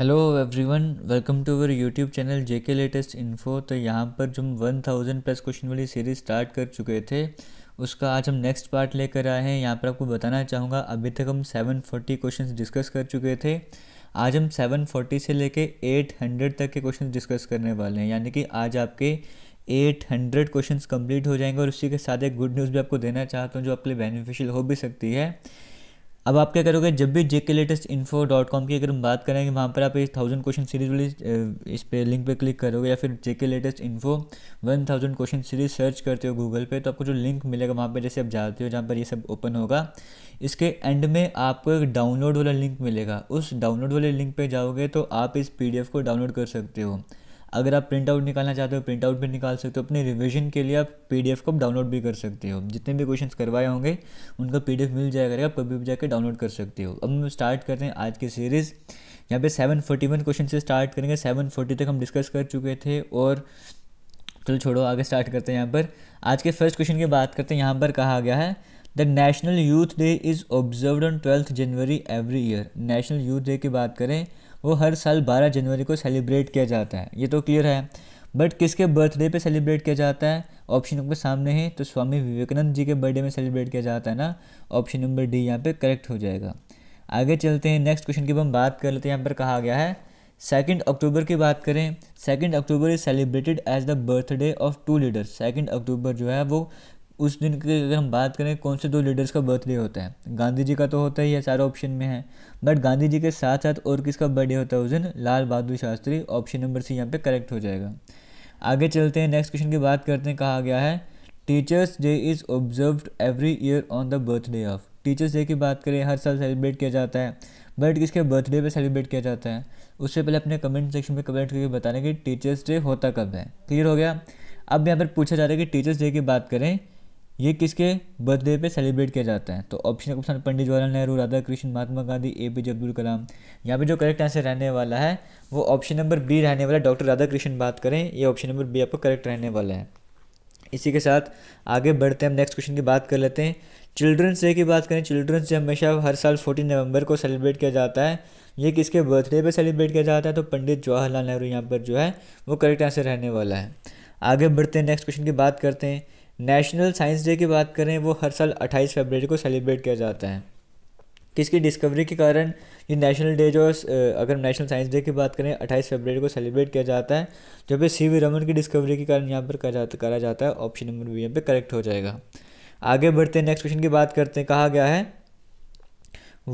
hello everyone welcome to our YouTube channel JK latest info तो यहाँ पर जो हम वन थाउजेंड प्लस क्वेश्चन वाली सीरीज स्टार्ट कर चुके थे उसका आज हम नेक्स्ट पार्ट लेकर आए हैं यहाँ पर आपको बताना चाहूँगा अभी तक हम सेवन फोर्टी क्वेश्चन डिस्कस कर चुके थे आज हम सेवन फोर्टी से लेके एट हंड्रेड तक के क्वेश्चन डिस्कस करने वाले हैं यानी कि आज आपके एट हंड्रेड क्वेश्चन कम्प्लीट हो जाएंगे और उसी के साथ एक गुड न्यूज़ भी आपको देना चाहता हूँ जो आपके लिए बेनिफिशियल हो भी सकती है अब आप क्या करोगे जब भी जे K latest info dot com की अगर हम बात करेंगे वहाँ पर आप इस थाउजेंड क्वेश्चन सीरीज वाली इस पर लिंक पे क्लिक करोगे या फिर J K latest info one thousand question series search करते हो गूगल पे तो आपको जो लिंक मिलेगा वहाँ पर जैसे आप जाते हो जहाँ पर ये सब ओपन होगा इसके एंड में आपको एक डाउनलोड वाला लिंक मिलेगा उस डाउनलोड वाले लिंक पर जाओगे तो आप इस पी को डाउनलोड कर सकते हो अगर आप प्रिंट आउट निकालना चाहते हो प्रिंट आउट भी निकाल सकते हो अपने रिविजन के लिए आप पी को डाउनलोड भी कर सकते हो जितने भी क्वेश्चन करवाए होंगे उनका पी मिल जाएगा आप कभी भी जाकर डाउनलोड कर सकते हो अब हम स्टार्ट करते हैं आज की सीरीज़ यहाँ पे वन क्वेश्चन से स्टार्ट करेंगे सेवन फोर्टी तक हम डिस्कस कर चुके थे और चलो छोड़ो आगे स्टार्ट करते हैं यहाँ पर आज के फर्स्ट क्वेश्चन की बात करते हैं यहाँ पर कहा गया है the national youth day is observe on twelfth January every year national youth day की बात करें वो हर साल 12 जनवरी को सेलिब्रेट किया जाता है ये तो क्लियर है बट किसके बर्थडे पे सेलिब्रेट किया जाता है ऑप्शन नंबर सामने है तो स्वामी विवेकानंद जी के बर्थडे में सेलिब्रेट किया जाता है ना ऑप्शन नंबर डी यहाँ पे करेक्ट हो जाएगा आगे चलते हैं नेक्स्ट क्वेश्चन की हम बात कर लेते हैं यहाँ पर कहा गया है सेकेंड अक्टूबर की बात करें second October is celebrated as the birthday of two leaders second October जो है वो उस दिन की अगर हम बात करें कौन से दो लीडर्स का बर्थडे होता है गांधी जी का तो होता ही है सारा ऑप्शन में है बट गांधी जी के साथ साथ और किसका बर्थडे होता है उस दिन Lal Bahadur Shastri option number C यहाँ पे करेक्ट हो जाएगा आगे चलते हैं नेक्स्ट क्वेश्चन की बात करते हैं कहा गया है teachers day is observe every year on the birthday of teachers day की बात करें हर साल सेलिब्रेट किया जाता है बट किसके बर्थडे पे सेलिब्रेट किया जाता है उससे पहले अपने कमेंट सेक्शन में कमेंट करके बताने कि टीचर्स डे होता कब है क्लियर हो गया अब यहाँ पर पूछा जा रहा है कि टीचर्स डे की बात करें ये किसके बर्थडे पे सेलिब्रेट किया जाता है तो option option Pandit Jawaharlal Nehru Radha Krishna Mahatma Gandhi A P J Abdul Kalam यहाँ पे जो करेक्ट आंसर रहने वाला है वो ऑप्शन नंबर बी रहने वाला है डॉक्टर राधा कृष्ण बात करें ये ऑप्शन नंबर बी आपको करेक्ट रहने वाला है इसी के साथ आगे बढ़ते हैं हम नेक्स्ट क्वेश्चन की बात कर लेते हैं चिल्ड्रंस डे की बात करें चिल्ड्रंस डे हमेशा हर साल फोर्टीन नवंबर को सेलिब्रेट किया जाता है ये किसके बर्थडे पर सेलिब्रेट किया जाता है तो पंडित जवाहरलाल नेहरू यहाँ पर जो है वो करेक्ट आंसर रहने वाला है आगे बढ़ते हैं नेक्स्ट क्वेश्चन की बात करते हैं नेशनल साइंस डे की बात करें वो हर साल 28 फरवरी को सेलिब्रेट किया जाता है किसकी डिस्कवरी के कारण ये नेशनल डे जो अगर नेशनल साइंस डे की बात करें 28 फरवरी को सेलिब्रेट किया जाता है जब भी सी वी रमन की डिस्कवरी के कारण यहाँ पर करा जाता करा जाता है ऑप्शन नंबर बी यहाँ पे करेक्ट हो जाएगा आगे बढ़ते हैं नेक्स्ट क्वेश्चन की बात करते हैं कहा गया है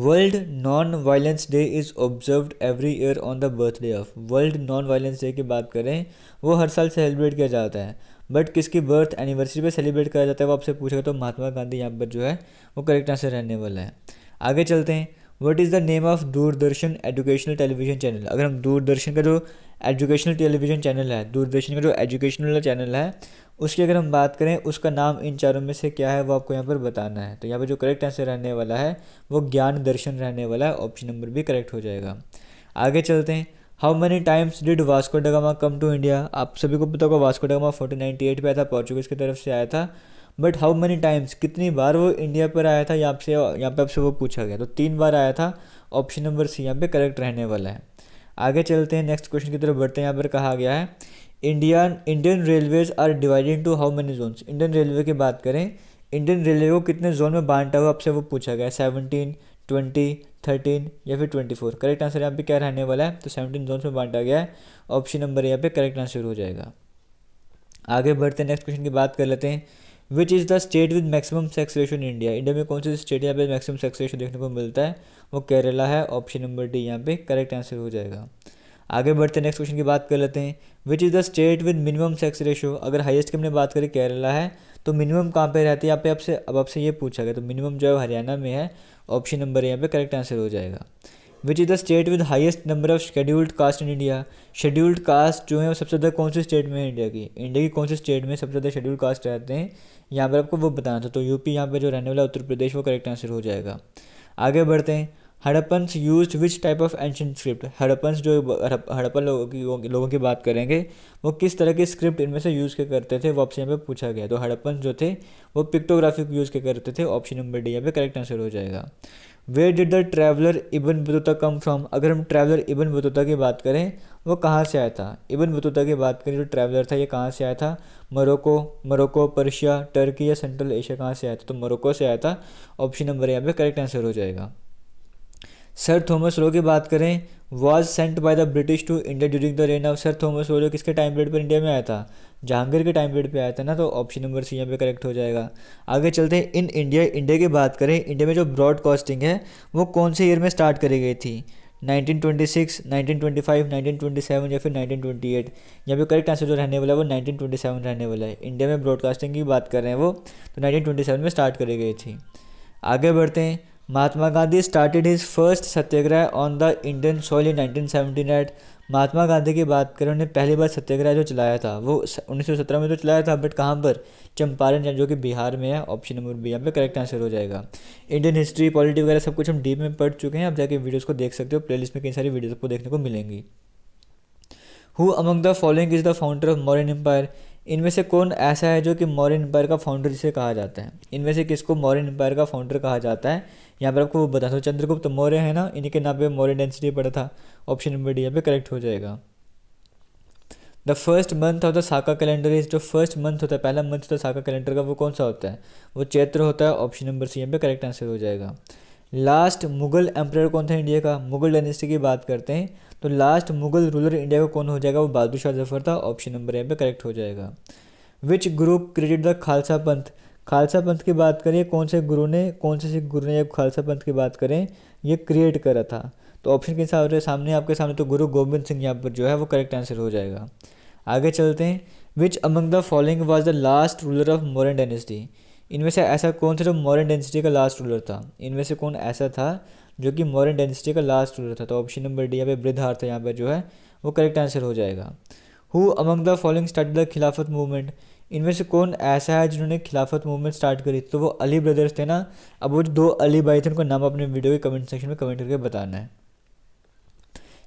world non violence day is observe every year on the birthday of world non violence day की बात करें वो हर साल सेलिब्रेट किया जाता है बट किसकी बर्थ एनिवर्सरी पे सेलिब्रेट करा जाता है वो आपसे पूछेगा तो महात्मा गांधी यहाँ पर जो है वो करेक्ट आंसर रहने वाला है आगे चलते हैं what is the name of Doordarshan educational television channel अगर हम दूरदर्शन का जो एजुकेशनल टेलीविजन चैनल है दूरदर्शन का जो एजुकेशनल चैनल है उसकी अगर हम बात करें उसका नाम इन चारों में से क्या है वो आपको यहाँ पर बताना है तो यहाँ पर जो करेक्ट आंसर रहने वाला है वो ज्ञान दर्शन रहने वाला है ऑप्शन नंबर भी करेक्ट हो जाएगा आगे चलते हैं how many times did Vasco da Gama come to India आप सभी को पता होगा Vasco da Gama fourteen ninety eight पर आया था पोर्चुगीज़ की तरफ से आया था बट हाउ मेनी टाइम्स कितनी बार वो इंडिया पर आया था यहाँ से यहाँ पे आपसे वो पूछा गया तो तीन बार आया था ऑप्शन नंबर सी यहाँ पे करेक्ट रहने वाला है आगे चलते हैं नेक्स्ट क्वेश्चन की तरफ बढ़ते हैं यहाँ पर कहा गया है Indian Indian railways are divided to how many zones Indian railway की बात करें इंडियन रेलवे को कितने जोन में बांटा हुआ आपसे वो पूछा गया सेवनटीन ट्वेंटी थर्टीन या फिर ट्वेंटी फोर करेक्ट आंसर यहाँ पे क्या रहने वाला है तो सेवनटीन जोन में बांटा गया है ऑप्शन नंबर यहाँ पे करेक्ट आंसर हो जाएगा आगे बढ़ते हैं नेक्स्ट क्वेश्चन की बात कर लेते हैं which is the state with maximum sex ratio in India India में कौन सी स्टेट यहाँ पे मैक्सिमम सेक्स रेशो देखने को मिलता है वो केरला है ऑप्शन नंबर डी यहाँ पे करेक्ट आंसर हो जाएगा आगे बढ़ते हैं नेक्स्ट क्वेश्चन की बात कर लेते हैं which is the state with minimum sex ratio अगर हाईएस्ट की हमने बात करें केरला है तो मिनिमम कहाँ पे रहती है यहाँ पे आपसे अब आपसे ये पूछा गया तो मिनिमम जो है हरियाणा में है ऑप्शन नंबर यहाँ पे करेक्ट आंसर हो जाएगा which is the state with highest number of scheduled caste in India scheduled caste जो है वो सबसे ज़्यादा कौन से स्टेट में है इंडिया की इंडिया की कौन से स्टेट में सबसे ज़्यादा शेड्यूल्ड कास्ट रहते हैं यहाँ पर आपको वो बताना था तो यूपी यहाँ पर जो रहने वाला उत्तर प्रदेश वो करेक्ट आंसर हो जाएगा आगे बढ़ते हैं Harappans use which type of ancient script Harappans जो हड़प्पन लोगों की लोगों की बात करेंगे वो किस तरह की स्क्रिप्ट इनमें से यूज़ के करते थे वो ऑप्शन यहाँ पे पूछा गया तो हड़प्पन जो थे वो पिक्टोग्राफी यूज़ के करते थे ऑप्शन नंबर डी यहाँ पे करेक्ट आंसर हो जाएगा where did the traveller Ibn Battuta come from अगर हम ट्रैवलर इबन बतूता की बात करें वो कहाँ से आया था इबन बतूता की बात करें जो तो ट्रैवलर था ये कहाँ से आया था मोरक्को मोरक्को पर्शिया टर्की या सेंट्रल एशिया कहाँ से आया था तो मोरक्को से आया था ऑप्शन नंबर यहाँ पे करेक्ट आंसर हो जाएगा सर थॉमस रो की बात करें was sent by the British to India during the reign of sir Thomas Roe जो किसके टाइम पीरियड पर इंडिया में आया था जहांगीर के टाइम पीरियड पर आया था ना तो ऑप्शन नंबर सी यहाँ पे करेक्ट हो जाएगा आगे चलते हैं इन इंडिया इंडिया की बात करें इंडिया में जो ब्रॉडकास्टिंग है वो कौन से ईयर में स्टार्ट करी गई थी 1926, 1925, 1927 या फिर 1928 यहाँ पे करेक्ट आंसर जो रहने वाला है वो 1927 रहने वाला है इंडिया में ब्रॉडकास्टिंग की बात कर रहे हैं वो तो 1927 में स्टार्ट करी गई थी आगे बढ़ते हैं Mahatma Gandhi started his first satyagraha on the Indian soil in 1917 at Mahatma Gandhi की बात करें उन्होंने पहली बार सत्याग्रह जो चलाया था वो 1917 में तो चलाया था बट कहाँ पर चंपारण जो कि बिहार में है ऑप्शन नंबर बी यहाँ पे करेक्ट आंसर हो जाएगा इंडियन हिस्ट्री पॉलिटी वगैरह सब कुछ हम डीप में पढ़ चुके हैं आप जाके वीडियोज़ को देख सकते हो प्लेलिस्ट में कई सारी वीडियोज़ को देखने को मिलेंगी who among the following is the founder of Mauryan empire इनमें से कौन ऐसा है जो कि मौर्य एम्पायर का फाउंडर जिसे कहा जाता है इनमें से किसको मौर्य एम्पायर का फाउंडर कहा जाता है यहाँ पर आपको बता दो चंद्रगुप्त मौर्य है ना इनके नाम पे मौर्य डेंसिटी पड़ा था ऑप्शन नंबर डी यहाँ पे करेक्ट हो जाएगा the first month of the Saka calendar is जो फर्स्ट मंथ होता है पहला मंथ होता है साका कैलेंडर का वो कौन सा होता है वो चैत्र होता है ऑप्शन नंबर सी यहाँ पे करेक्ट आंसर हो जाएगा लास्ट मुगल एम्प्रायर कौन था इंडिया का मुगल डायनेस्टी की बात करते हैं तो लास्ट मुगल रूलर इंडिया का कौन हो जाएगा वो बहादुर शाह जफर था ऑप्शन नंबर यहाँ पे करेक्ट हो जाएगा which group created the Khalsa Panth Khalsa पंथ की बात करें कौन से गुरु ने कौन से सिख गुरु ने या खालसा पंथ की बात करें ये क्रिएट करा था तो ऑप्शन के हिसाब से सामने आपके सामने तो गुरु गोविंद सिंह यहाँ पर जो है वो करेक्ट आंसर हो जाएगा आगे चलते हैं which among the following was the last ruler of Mauryan dynasty इनमें से ऐसा कौन था जो मॉरन डेंसिटी का लास्ट रूलर था इनमें से कौन ऐसा था जो कि मॉरन डेंसिटी का लास्ट रूलर था तो ऑप्शन नंबर डी यहाँ पे वृद्धार्थ था यहाँ पर जो है वो करेक्ट आंसर हो जाएगा who among the following start the Khilafat movement इनमें से कौन ऐसा है जिन्होंने खिलाफत मूवमेंट स्टार्ट करी तो वो अली ब्रदर्स थे ना अब वो दो अली भाई थे उनका नाम अपने वीडियो के कमेंट सेक्शन में कमेंट करके बताना है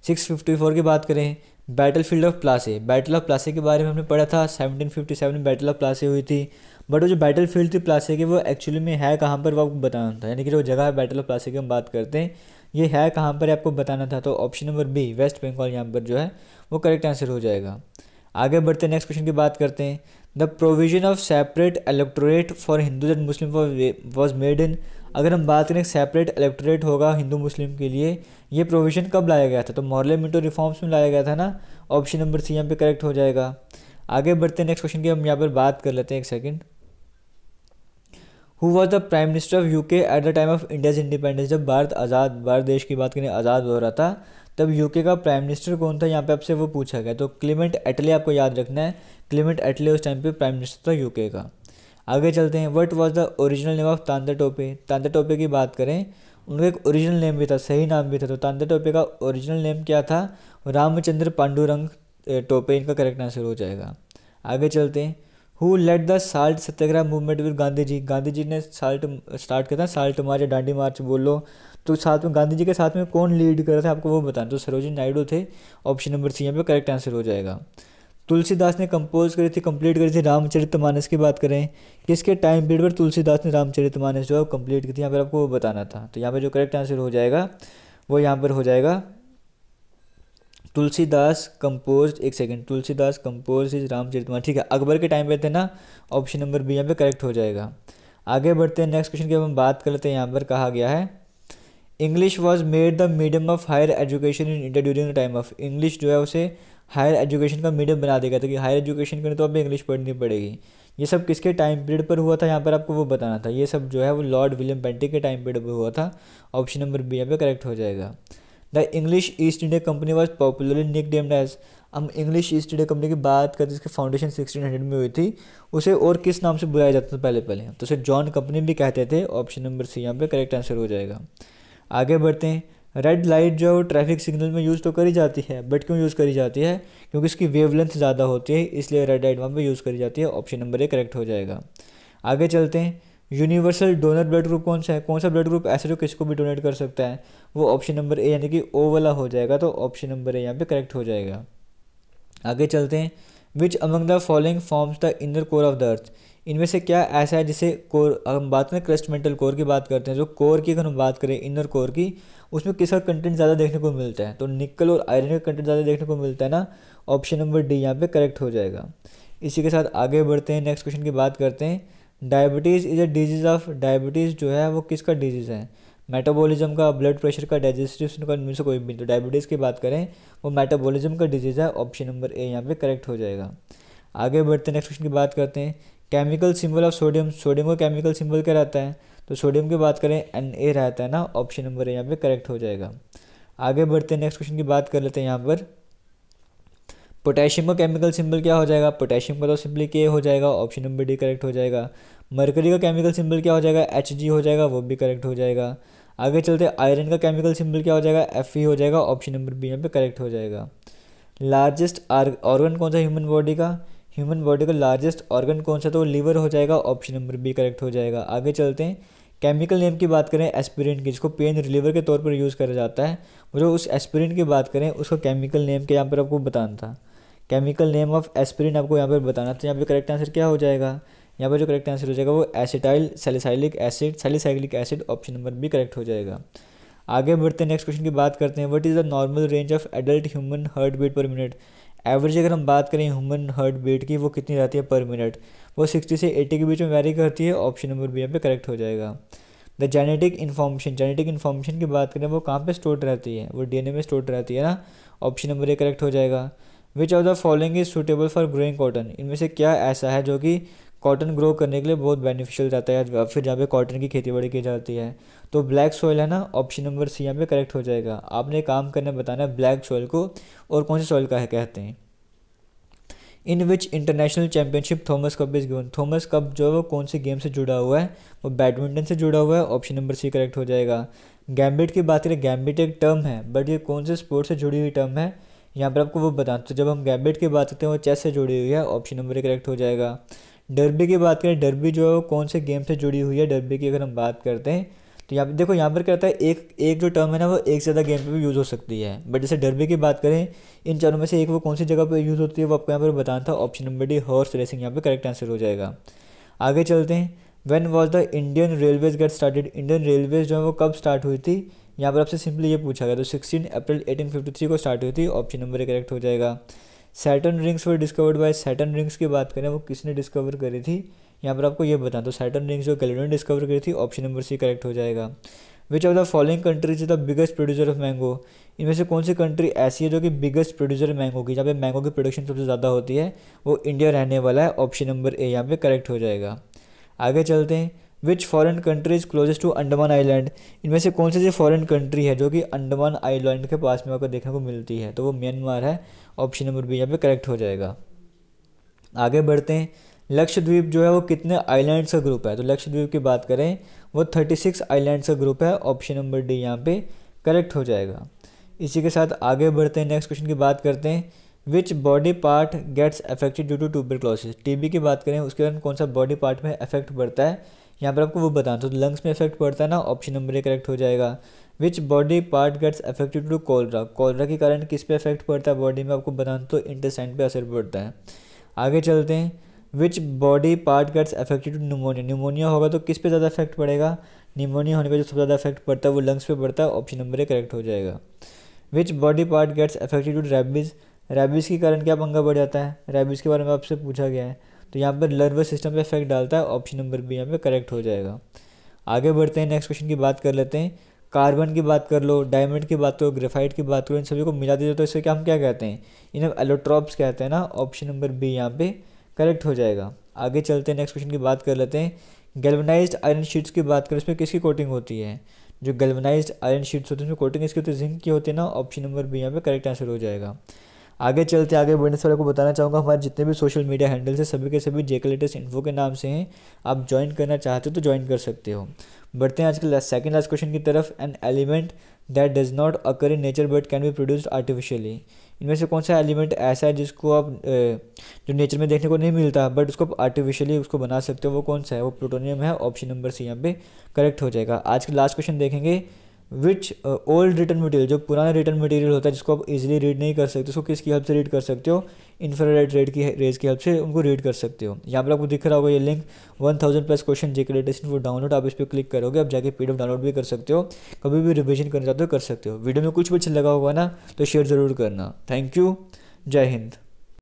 सिक्स फिफ्टी फोर की बात करें battle field of Plassey battle of Plassey के बारे में हमने पढ़ा था सेवनटीन फिफ्टी सेवन में बैटल ऑफ प्लासे हुई थी बट वो जो बैटल फील्ड थी प्लासे की वो एक्चुअली में है कहाँ पर वो आपको बताना था यानी कि जो जगह है बैटल ऑफ प्लासे की हम बात करते हैं ये है कहाँ पर आपको बताना था तो option number B West Bengal यहाँ पर जो है वो करेक्ट आंसर हो जाएगा आगे बढ़ते नेक्स्ट क्वेश्चन की बात करते हैं the provision of separate electorate for Hindus and Muslim was made in अगर हम बात करें सेपरेट इलेक्टोरेट होगा हिंदू मुस्लिम के लिए ये प्रोविजन कब लाया गया था तो मॉरल मिंटो रिफॉर्म्स में लाया गया था ना ऑप्शन नंबर सी यहाँ पे करेक्ट हो जाएगा आगे बढ़ते हैं नेक्स्ट क्वेश्चन की हम यहाँ पर बात कर लेते हैं एक second who was the prime minister of UK at the time of India's independence जब भारत आज़ाद भारत देश की बात करें आज़ाद हो रहा था तब यूके का प्राइम मिनिस्टर कौन था यहाँ पे आपसे वो पूछा गया तो क्लिमेंट एटले आपको याद रखना है क्लिमेंट एटले उस टाइम पे प्राइम मिनिस्टर था यूके का आगे चलते हैं what was the original name of Tantia Tope Tantia Tope की बात करें उनका एक ओरिजिनल नेम भी था सही नाम भी था तो तांदा टोपे का ओरिजिनल नेम क्या था रामचंद्र पांडुरंग टोपे इनका करेक्ट आंसर हो जाएगा आगे चलते हैं who led the salt satyagraha movement with Gandhi ji Gandhi ji ने साल्ट स्टार्ट किया था साल्ट मार्च डांडी मार्च बोलो तो साथ में गांधी जी के साथ में कौन लीड कर रहा था आपको वो बताना तो सरोजिनी नायडू थे ऑप्शन नंबर सी यहाँ पे करेक्ट आंसर हो जाएगा तुलसीदास ने कंपोज करी थी कंप्लीट करी थी रामचरित मानस की बात करें किसके टाइम पीरियड पर तुलसीदास ने रामचरित मानस जो है कंप्लीट की थी यहाँ पर आपको वो बताना था तो यहाँ पर जो करेक्ट आंसर हो जाएगा वो यहाँ पर हो जाएगा तुलसीदास कंपोज एक second Tulsidas compose is Ramcharit ठीक है अकबर के टाइम पे थे ना ऑप्शन नंबर बी यहाँ पे करेक्ट हो जाएगा आगे बढ़ते हैं नेक्स्ट क्वेश्चन की हम बात कर लेते हैं यहाँ पर कहा गया है English was made the medium of higher education in India during the time of English जो है उसे हायर एजुकेशन का मीडियम बना देगा क्योंकि हायर एजुकेशन लिए तो अब इंग्लिश पढ़नी पड़ेगी ये सब किसके टाइम पीरियड पर हुआ था यहाँ पर आपको वो बताना था ये सब जो है वो लॉर्ड विलियम पेंटिक के टाइम पीरियड पर हुआ था ऑप्शन नंबर बी यहाँ पे करेक्ट हो जाएगा the English East India company was popularly nicknamed as हम इंग्लिश ईस्ट इंडिया कंपनी की बात करते जिसके फाउंडेशन 1600 में हुई थी उसे और किस नाम से बुलाया जाता था पहले पहले तो उसे जॉन कंपनी भी कहते थे ऑप्शन नंबर सी यहाँ पे करेक्ट आंसर हो जाएगा आगे बढ़ते हैं रेड लाइट जो है ट्रैफिक सिग्नल में यूज़ तो करी जाती है बट क्यों यूज़ करी जाती है क्योंकि इसकी वेवलेंथ ज़्यादा होती है इसलिए रेड लाइट वहाँ पर यूज़ करी जाती है ऑप्शन नंबर ए करेक्ट हो जाएगा आगे चलते हैं यूनिवर्सल डोनर ब्लड ग्रुप कौन सा है कौन सा ब्लड ग्रुप ऐसा जो किसको भी डोनेट कर सकता है वो ऑप्शन नंबर ए यानी कि ओ वाला हो जाएगा तो ऑप्शन नंबर ए यहाँ पे करेक्ट हो जाएगा आगे चलते हैं which among the following forms the inner core of the earth इनमें से क्या ऐसा है जिसे कोर हम बात करें क्रस्टमेंटल कोर की बात करते हैं जो कोर की अगर हम बात करें इनर कोर की उसमें किसका कंटेंट ज़्यादा देखने को मिलता है तो निकल और आयरन का कंटेंट ज़्यादा देखने को मिलता है ना ऑप्शन नंबर डी यहाँ पे करेक्ट हो जाएगा इसी के साथ आगे बढ़ते हैं नेक्स्ट क्वेश्चन की बात करते हैं diabetes is a disease of diabetes जो है वो किसका डिजीज़ है मेटाबॉलिज्म का ब्लड प्रेशर का डाइजेस्टिव में से कोई भी तो डायबिटीज़ की बात करें वो मेटाबॉलिज्म का डिजीज़ है ऑप्शन नंबर ए यहाँ पे करेक्ट हो जाएगा आगे बढ़ते नेक्स्ट क्वेश्चन की बात करते हैं chemical symbol of sodium sodium का केमिकल सिंबल क्या रहता है तो सोडियम की बात करें एन ए रहता है ना ऑप्शन नंबर ए यहाँ पे करेक्ट हो जाएगा आगे बढ़ते हैं नेक्स्ट क्वेश्चन की बात कर लेते हैं यहाँ पर पोटेशियम का केमिकल सिंबल क्या हो जाएगा पोटेशियम का तो सिंपली के हो जाएगा ऑप्शन नंबर डी करेक्ट हो जाएगा मरकरी का केमिकल सिंबल क्या हो जाएगा एच जी हो जाएगा वो भी करेक्ट हो जाएगा आगे चलते आयरन का केमिकल सिंबल क्या हो जाएगा एफ ई हो जाएगा ऑप्शन नंबर बी यहाँ पे करेक्ट हो जाएगा लार्जेस्ट ऑर्गन कौन सा ह्यूमन बॉडी का ह्यूमन बॉडी का लार्जेस्ट ऑर्गन कौन सा तो लीवर हो जाएगा ऑप्शन नंबर बी करेक्ट हो जाएगा आगे चलते हैं केमिकल तो नेम की बात करें एस्पिरिन की जिसको पेन रिलीवर के तौर पर यूज़ करा जाता है वो जो उस एस्पिरिन की बात करें उसको केमिकल नेम के यहाँ पर आपको बताना था केमिकल नेम ऑफ एस्पिरिन आपको यहाँ पर बताना तो यहाँ पर करेक्ट आंसर क्या हो जाएगा यहाँ पर जो करेक्ट आंसर हो जाएगा वो acetyl salicylic acid salicylic acid option number B correct हो जाएगा आगे बढ़ते हैं नेक्स्ट क्वेश्चन की बात करते हैं what is the normal range of adult human heart beat per minute average अगर हम बात करें ह्यूमन हार्ट बीट की वो कितनी रहती है पर मिनट वो सिक्सटी से एटी के बीच में वैरी करती है ऑप्शन नंबर बी यहाँ पर करेक्ट हो जाएगा the genetic information genetic information की बात करें वो कहाँ पर स्टोर रहती है वो डी में स्टोर रहती है ना ऑप्शन नंबर ए करेक्ट हो जाएगा which of the following is suitable for growing cotton इनमें से क्या ऐसा है जो कि कॉटन ग्रो करने के लिए बहुत बेनिफिशियल रहता है फिर जहाँ पे कॉटन की खेती बाड़ी की जाती है तो ब्लैक सॉइल है ना ऑप्शन नंबर सी यहाँ पे करेक्ट हो जाएगा आपने काम करने बताना है ब्लैक सॉइल को और कौन से सॉइल का है कहते हैं in which international championship Thomas cup is given Thomas cup जो है वो कौन से गेम से जुड़ा हुआ है वो बैडमिंटन से जुड़ा हुआ है ऑप्शन नंबर सी करेक्ट हो जाएगा गैम्बिट की बात करें गैम्बिट एक टर्म है बट ये कौन से स्पोर्ट से जुड़ी हुई टर्म है यहाँ पर आपको वो बता तो जब हम गैबेट की बात करते हैं वो चेस से जुड़ी हुई है ऑप्शन नंबर करेक्ट हो जाएगा डरबी की बात करें डरबी जो है वो कौन से गेम से जुड़ी हुई है डरबी की अगर हम बात करते हैं तो यहाँ पर देखो यहाँ पर क्या है एक एक जो टर्म है ना वो एक से ज़्यादा गेम पे भी यूज़ हो सकती है बट जैसे डरबी की बात करें इन चारों में से एक वो कौन सी जगह पे यूज़ होती है वो आपको यहाँ पर बताना था option number D horse racing यहाँ पे करेक्ट आंसर हो जाएगा आगे चलते हैं when was the Indian railways get started Indian railways जो है वो कब स्टार्ट हुई थी यहाँ पर आपसे सिंपली ये पूछा गया तो सिक्सटीन अप्रैल एटीन को स्टार्ट हुई थी ऑप्शन नंबर करेक्ट हो जाएगा Saturn rings were discovered by Saturn rings की बात करें वो किसने डिस्कवर करी थी यहाँ पर आपको ये बता तो सैटर्न रिंग्स जो ने डिस्कवर करी थी ऑप्शन नंबर सी करेक्ट हो जाएगा which of the following countries is the biggest producer of mango इनमें से कौन सी कंट्री ऐसी है जो कि बिगेस्ट प्रोड्यूसर मैंगो की जहाँ पे मैंगो की प्रोडक्शन सबसे ज़्यादा होती है वो इंडिया रहने वाला है ऑप्शन नंबर ए यहाँ पे करेक्ट हो जाएगा आगे चलते हैं which foreign country is closest to Andaman island इनमें से कौन सी जो फॉरन कंट्री है जो कि अंडमान आइलैंड के पास में आपको देखने को मिलती है तो वो म्यांमार है ऑप्शन नंबर बी यहाँ पे करेक्ट हो जाएगा आगे बढ़ते हैं लक्षद्वीप जो है वो कितने आइलैंड्स का ग्रुप है तो लक्षद्वीप की बात करें वो थर्टी सिक्स आइलैंड्स का ग्रुप है ऑप्शन नंबर डी यहाँ पे करेक्ट हो जाएगा इसी के साथ आगे बढ़ते हैं नेक्स्ट क्वेश्चन की बात करते हैं which body part gets affected due to tuberculosis TB की बात करें उसके कारण कौन सा बॉडी पार्ट में अफेक्ट बढ़ता है यहाँ पर आपको वो बताना तो लंग्स में इफेक्ट पड़ता है ना ऑप्शन नंबर ए करेक्ट हो जाएगा which body part gets affected to cholera cholera के कारण किस पे इफेक्ट पड़ता है बॉडी में आपको बताना तो इंटेस्टाइन पे असर पड़ता है आगे चलते हैं which body part gets affected to pneumonia pneumonia होगा तो किस पे ज़्यादा इफेक्ट पड़ेगा निमोनिया होने का जो सबसे ज़्यादा इफेक्ट पड़ता है वो लंग्स पे पड़ता है ऑप्शन नंबर ए करेक्ट हो जाएगा which body part gets affected to rabies rabies के कारण क्या पंगा बढ़ जाता है रेबिज के बारे में आपसे पूछा गया है तो यहाँ पर नर्वस सिस्टम पे इफेक्ट डालता है ऑप्शन नंबर बी यहाँ पे करेक्ट हो जाएगा आगे बढ़ते हैं नेक्स्ट क्वेश्चन की बात कर लेते हैं कार्बन की बात कर लो डायमंड की बात करो ग्रेफाइट की बात करो इन सभी को मिला दीजिए तो इसे क्या हम क्या कहते हैं इन्हें एलोट्रॉप्स कहते हैं ना ऑप्शन नंबर बी यहाँ पे करेक्ट हो जाएगा आगे चलते हैं नेक्स्ट क्वेश्चन की बात कर लेते हैं गैल्वनाइज्ड आयरन शीट्स की बात करें उसमें किसकी कोटिंग होती है जो गैल्वनाइज्ड आयरन शीट्स होती है उसमें कोटिंग इसकी होती है जिंक की होती है ना ऑप्शन नंबर बी यहाँ पे करेक्ट आंसर हो जाएगा आगे चलते आगे बढ़ने से वाले को बताना चाहूँगा हमारे जितने भी सोशल मीडिया हैंडल्स हैं सभी के सभी जेके लेटेस्ट इन्फो के नाम से हैं आप ज्वाइन करना चाहते हो तो ज्वाइन कर सकते हो बढ़ते हैं आज के सेकेंड लास्ट क्वेश्चन की तरफ an element that does not occur in nature but can be produced artificially इनमें से कौन सा एलिमेंट ऐसा है जिसको आप जो नेचर में देखने को नहीं मिलता बट उसको आर्टिफिशियली उसको बना सकते हो वो कौन सा है वो प्लूटोनियम है ऑप्शन नंबर सी यहाँ पे करेक्ट हो जाएगा आज का लास्ट क्वेश्चन देखेंगे विच ओल्ड रिटर्न मटेरियल जो पुराना रिटर्न मटेरियल होता है जिसको आप इजिली रीड नहीं कर सकते उसको किसकी हेल्प से रीड कर सकते हो इन्फ्रारेड रेड की रेज की हेल्प से उनको रीड कर सकते हो यहाँ पर आपको दिख रहा होगा ये लिंक 1000 प्लस क्वेश्चन जेके डेटेशन फॉर डाउनलोड आप इस पर क्लिक करोगे आप जाके पीडीएफ डाउनलोड भी कर सकते हो कभी भी रिविजन करना चाहते हो कर सकते हो वीडियो में कुछ भी अच्छा लगा होगा ना तो शेयर ज़रूर करना थैंक यू जय हिंद